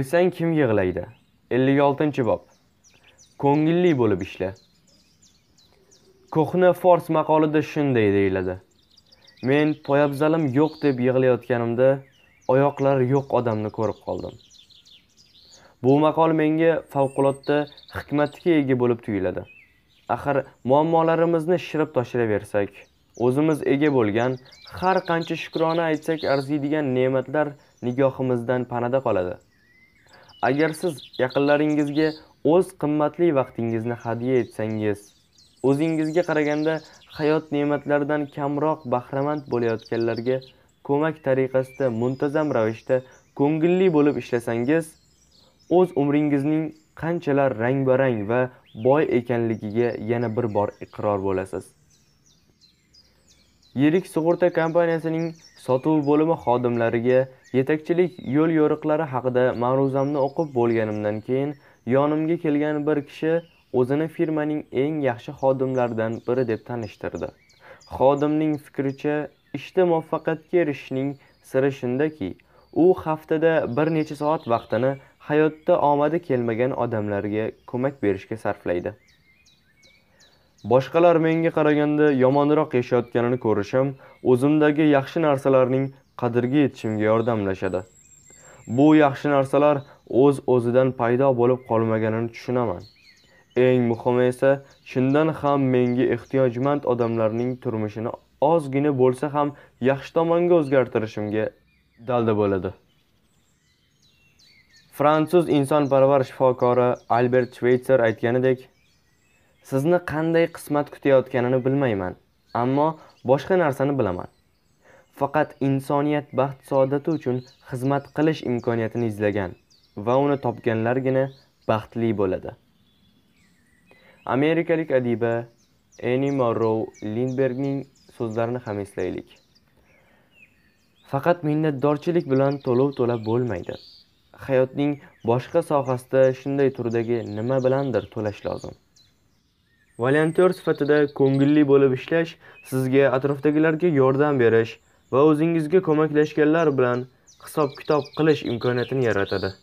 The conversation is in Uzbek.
o'lsang kim yig'laydi 56 bob ko'ngilli bo'lib ishla ko'hna fors maqolida shunday deyiladi men poyabzalim yo'q deb yig'layotganimda oyoqlari yo'q odamni ko'rib qoldim bu maqol menga favqulodda hikmatga ega bo'lib tuyuladi axir muammolarimizni shirib toshiraversak o'zimiz ega bo'lgan har qancha shukrona aytsak arziydigan ne'matlar nigohimizdan panada qoladi agar siz yaqinlaringizga o'z qimmatli vaqtingizni hadya etsangiz o'zingizga qaraganda hayot ne'matlaridan kamroq bahramand bo'layotganlarga ko'mak tariqasida muntazam ravishda ko'ngilli bo'lib ishlasangiz o'z umringizning qanchalar rang barang va boy ekanligiga yana bir bor iqror bo'lasiz Yirik sug'urta kompaniyasining sotuv bo'limi xodimlariga yetakchilik yo'l yo'riqlari haqida ma'ruzamni o'qib bo'lganimdan keyin yonimga kelgan bir kishi o'zini firmaning eng yaxshi xodimlaridan biri deb tanishtirdi. Xodimning fikricha, ishda muvaffaqiyatga erishishning siri shundaki, u haftada bir necha soat vaqtini hayotda omadi kelmagan odamlarga ko'mak berishga sarflaydi. boshqalar menga qaraganda yomonroq yashayotganini ko'rishim o'zimdagi yaxshi narsalarning qadriga yetishimga yordamlashadi bu yaxshi narsalar o'z o'zidan paydo bo'lib qolmaganini tushunaman eng muhimi esa shundan ham menga ehtiyojmand odamlarning turmushini ozgina bo'lsa ham yaxshi tomonga o'zgartirishimga dalda bo'ladi fransuz insonparvar shifokori albert shveytser aytganidek Sizni qanday qismat kutayotganini bilmayman, ammo boshqa narsani bilaman. Faqat insoniyat baxt saodati uchun xizmat qilish imkoniyatini izlagan va uni topganlargina baxtli bo'ladi. Amerikalik adiba Annie Monroe Lindbergning so'zlarini ham eslaylik. Faqat minnatdorchilik bilan to'lov to'lab bo'lmaydi. Hayotning boshqa sohasida shunday turdagi nima bilandir to'lash lozim. Volontyor sifatida ko'ngilli bo'lib ishlash sizga atrofdagilarga yordam berish va o'zingizga ko'maklashganlar bilan hisob-kitob qilish imkoniyatini yaratadi.